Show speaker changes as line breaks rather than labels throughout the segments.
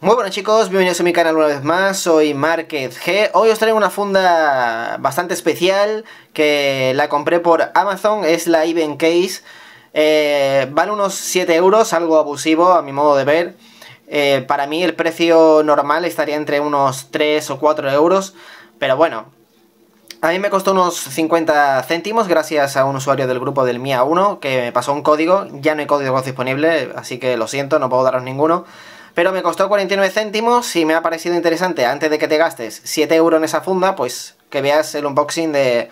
Muy buenas chicos, bienvenidos a mi canal una vez más, soy Market G. Hoy os traigo una funda bastante especial que la compré por Amazon, es la Even Case. Eh, vale unos 7 euros, algo abusivo a mi modo de ver. Eh, para mí el precio normal estaría entre unos 3 o 4 euros, pero bueno. A mí me costó unos 50 céntimos gracias a un usuario del grupo del MIA1 que me pasó un código, ya no hay códigos disponible así que lo siento, no puedo daros ninguno pero me costó 49 céntimos y me ha parecido interesante, antes de que te gastes 7 euros en esa funda, pues que veas el unboxing de,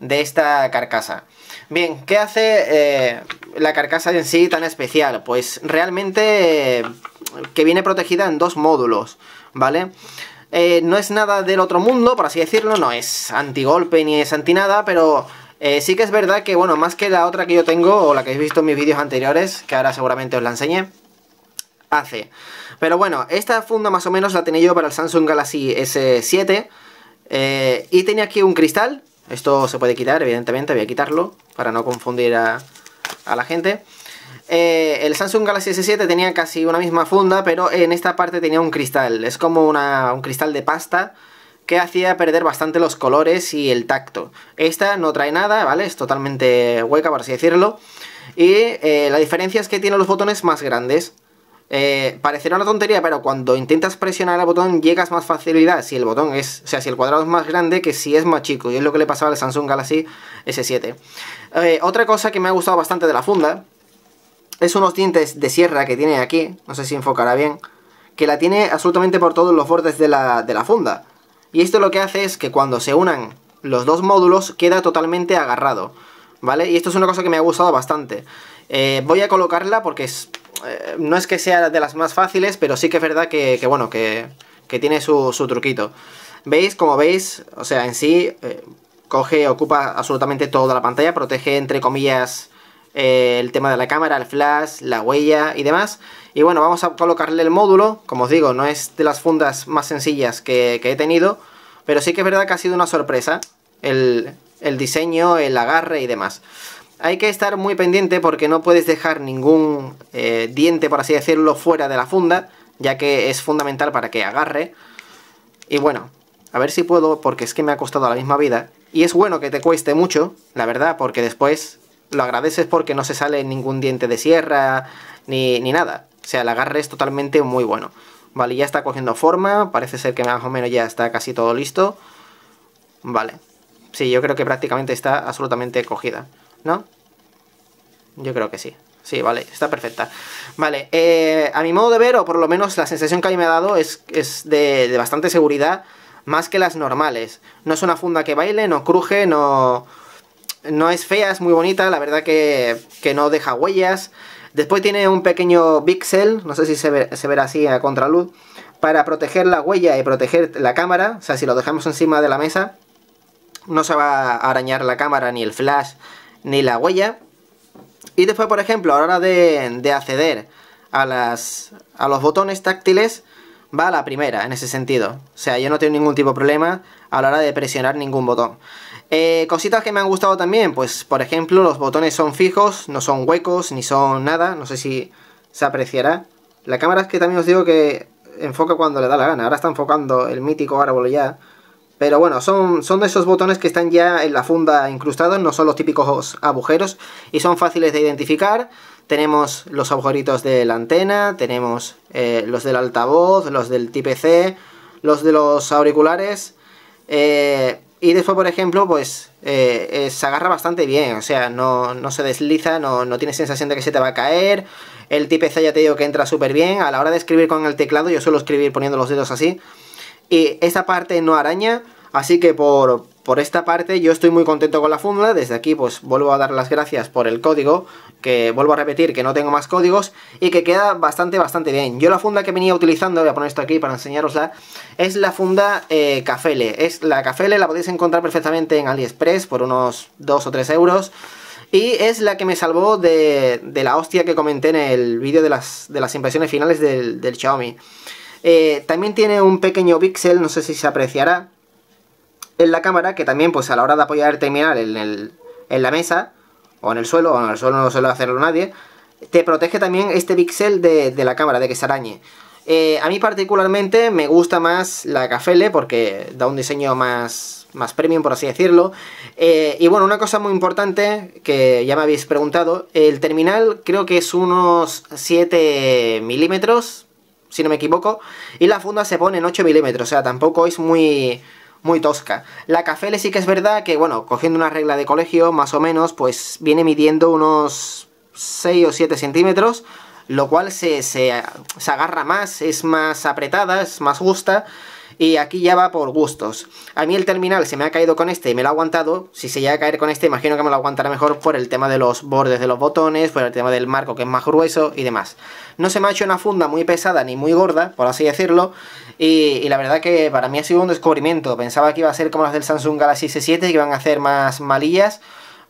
de esta carcasa. Bien, ¿qué hace eh, la carcasa en sí tan especial? Pues realmente eh, que viene protegida en dos módulos, ¿vale? Eh, no es nada del otro mundo, por así decirlo, no es antigolpe ni es anti nada, pero sí que es verdad que, bueno, más que la otra que yo tengo o la que habéis visto en mis vídeos anteriores, que ahora seguramente os la enseñé, hace. Pero bueno, esta funda más o menos la tenía yo para el Samsung Galaxy S7. Eh, y tenía aquí un cristal. Esto se puede quitar, evidentemente, voy a quitarlo para no confundir a, la gente. Eh, el Samsung Galaxy S7 tenía casi una misma funda, pero en esta parte tenía un cristal. Es como un cristal de pasta que hacía perder bastante los colores y el tacto. Esta no trae nada, ¿vale? Es totalmente hueca, por así decirlo. Y eh, la diferencia es que tiene los botones más grandes. Eh, parecerá una tontería, pero cuando intentas presionar el botón llegas más facilidad si el botón es, o sea, si el cuadrado es más grande que si es más chico, y es lo que le pasaba al Samsung Galaxy S7. Eh, otra cosa que me ha gustado bastante de la funda es unos dientes de sierra que tiene aquí, no sé si enfocará bien, que la tiene absolutamente por todos los bordes de la, funda. Y esto lo que hace es que cuando se unan los dos módulos queda totalmente agarrado, ¿vale? Y esto es una cosa que me ha gustado bastante. Eh, voy a colocarla porque es eh, no es que sea de las más fáciles, pero sí que es verdad que, bueno, que, tiene su, truquito. ¿Veis? Como veis, o sea, en sí, eh, coge, ocupa absolutamente toda la pantalla, protege, entre comillas, eh, el tema de la cámara, el flash, la huella y demás. Y bueno, vamos a colocarle el módulo, como os digo, no es de las fundas más sencillas que, he tenido, pero sí que es verdad que ha sido una sorpresa el diseño, el agarre y demás. Hay que estar muy pendiente porque no puedes dejar ningún eh, diente, por así decirlo, fuera de la funda, ya que es fundamental para que agarre. Y bueno, a ver si puedo, porque es que me ha costado la misma vida. Y es bueno que te cueste mucho, la verdad, porque después lo agradeces porque no se sale ningún diente de sierra ni, ni nada. O sea, el agarre es totalmente muy bueno. Vale, ya está cogiendo forma, parece ser que más o menos ya está casi todo listo. Vale. Sí, yo creo que prácticamente está absolutamente cogida. Yo creo que sí. Sí, vale, está perfecta. Vale, eh, a mi modo de ver, o por lo menos la sensación que a mí me ha dado, es, es de, bastante seguridad, más que las normales. No es una funda que baile, no cruje, no, no es fea, es muy bonita, la verdad que, que no deja huellas. Después tiene un pequeño pixel, no sé si se, se verá así a contraluz, para proteger la huella y proteger la cámara. O sea, si lo dejamos encima de la mesa, no se va a arañar la cámara ni el flash ni la huella. Y después, por ejemplo, a la hora de, acceder a, las, a los botones táctiles, va a la primera en ese sentido. O sea, yo no tengo ningún tipo de problema a la hora de presionar ningún botón. Eh, cositas que me han gustado también, pues por ejemplo, los botones son fijos, no son huecos, ni son nada. No sé si se apreciará. La cámara es que también os digo que enfoca cuando le da la gana. Ahora está enfocando el mítico árbol ya. Pero bueno, son, de esos botones que están ya en la funda incrustados, no son los típicos agujeros y son fáciles de identificar. Tenemos los agujeritos de la antena, tenemos eh, los del altavoz, los del tipo los de los auriculares. Eh, y después, por ejemplo, pues eh, se agarra bastante bien, o sea, no, se desliza, no, no tiene sensación de que se te va a caer. El TPC ya te digo que entra súper bien. A la hora de escribir con el teclado, yo suelo escribir poniendo los dedos así y esta parte no araña, así que por, esta parte yo estoy muy contento con la funda, desde aquí pues vuelvo a dar las gracias por el código, que vuelvo a repetir que no tengo más códigos y que queda bastante bastante bien. Yo la funda que venía utilizando, voy a poner esto aquí para enseñarosla, es la funda eh, Cafele, es la Cafele la podéis encontrar perfectamente en Aliexpress por unos 2 o 3 euros. Y es la que me salvó de, de la hostia que comenté en el vídeo de las, de las impresiones finales del, del Xiaomi. Eh, también tiene un pequeño pixel, no sé si se apreciará, en la cámara, que también pues a la hora de apoyar el terminal en, el, en la mesa, o en el suelo, o en el suelo no suele hacerlo nadie, te protege también este pixel de, la cámara, de que se arañe. Eh, a mí particularmente me gusta más la Cafele porque da un diseño más, premium, por así decirlo. Eh, y bueno, una cosa muy importante que ya me habéis preguntado, el terminal creo que es unos 7 milímetros, si no me equivoco, y la funda se pone en 8 milímetros, o sea, tampoco es muy, muy tosca. La caféle sí que es verdad que, bueno, cogiendo una regla de colegio, más o menos, pues viene midiendo unos 6 o 7 centímetros, lo cual se, se agarra más, es más apretada, es más justa, y aquí ya va por gustos. A mí el terminal se me ha caído con este y me lo ha aguantado, si se llega a caer con este imagino que me lo aguantará mejor por el tema de los bordes de los botones, por el tema del marco que es más grueso y demás. No se me ha hecho una funda muy pesada ni muy gorda, por así decirlo, y, la verdad que para mí ha sido un descubrimiento, pensaba que iba a ser como las del Samsung Galaxy S7 que iban a hacer más malillas,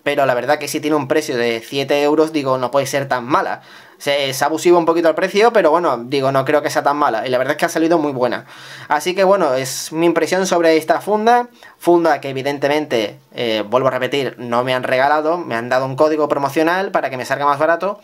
pero la verdad que si tiene un precio de 7 euros, digo, no puede ser tan mala. Se, es abusivo un poquito al precio, pero bueno, digo, no creo que sea tan mala. Y la verdad es que ha salido muy buena. Así que bueno, es mi impresión sobre esta funda. Funda que evidentemente, eh, vuelvo a repetir, no me han regalado. Me han dado un código promocional para que me salga más barato.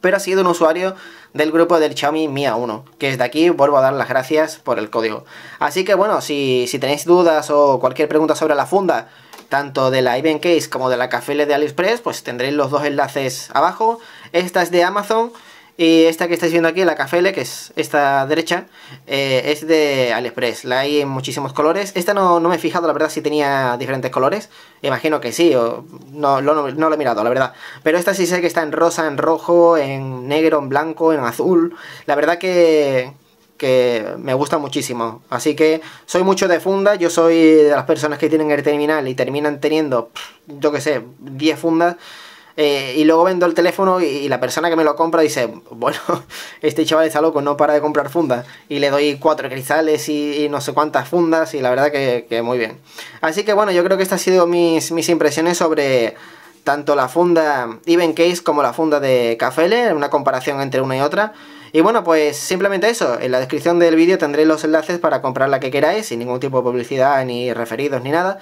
Pero ha sido un usuario del grupo del Xiaomi Mi 1 que desde aquí vuelvo a dar las gracias por el código. Así que bueno, si, si tenéis dudas o cualquier pregunta sobre la funda tanto de la IBM Case como de la Cafele de AliExpress, pues tendréis los dos enlaces abajo. Esta es de Amazon y esta que estáis viendo aquí, la le que es esta derecha, eh, es de AliExpress. La hay en muchísimos colores. Esta no, me he fijado, la verdad, si tenía diferentes colores. Imagino que sí, o no, lo no lo he mirado, la verdad. Pero esta sí sé que está en rosa, en rojo, en negro, en blanco, en azul. La verdad que que me gusta muchísimo. Así que soy mucho de fundas, yo soy de las personas que tienen el terminal y terminan teniendo, yo qué sé, 10 fundas. Eh, y luego vendo el teléfono y, la persona que me lo compra dice, bueno, este chaval está loco, no para de comprar fundas. Y le doy cuatro cristales y, no sé cuántas fundas y la verdad que, muy bien. Así que bueno, yo creo que estas han sido mis, impresiones sobre tanto la funda Even Case como la funda de Cafele, una comparación entre una y otra. Y bueno, pues simplemente eso, en la descripción del vídeo tendré los enlaces para comprar la que queráis, sin ningún tipo de publicidad, ni referidos, ni nada.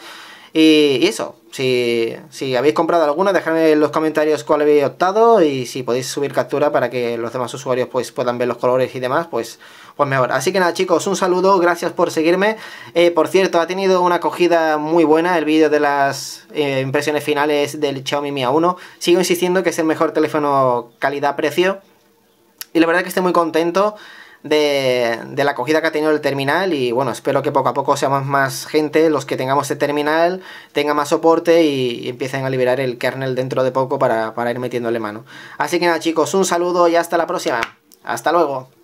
Y, eso, si, habéis comprado alguna, dejadme en los comentarios cuál habéis optado y si podéis subir captura para que los demás usuarios pues, puedan ver los colores y demás, pues, pues mejor. Así que nada chicos, un saludo, gracias por seguirme. Eh, por cierto, ha tenido una acogida muy buena el vídeo de las eh, impresiones finales del Xiaomi Mi A1. Sigo insistiendo que es el mejor teléfono calidad-precio y la verdad que estoy muy contento de, la acogida que ha tenido el terminal y bueno, espero que poco a poco seamos más gente los que tengamos este terminal, tenga más soporte y, empiecen a liberar el kernel dentro de poco para, para ir metiéndole mano. Así que nada chicos, un saludo y hasta la próxima. Hasta luego.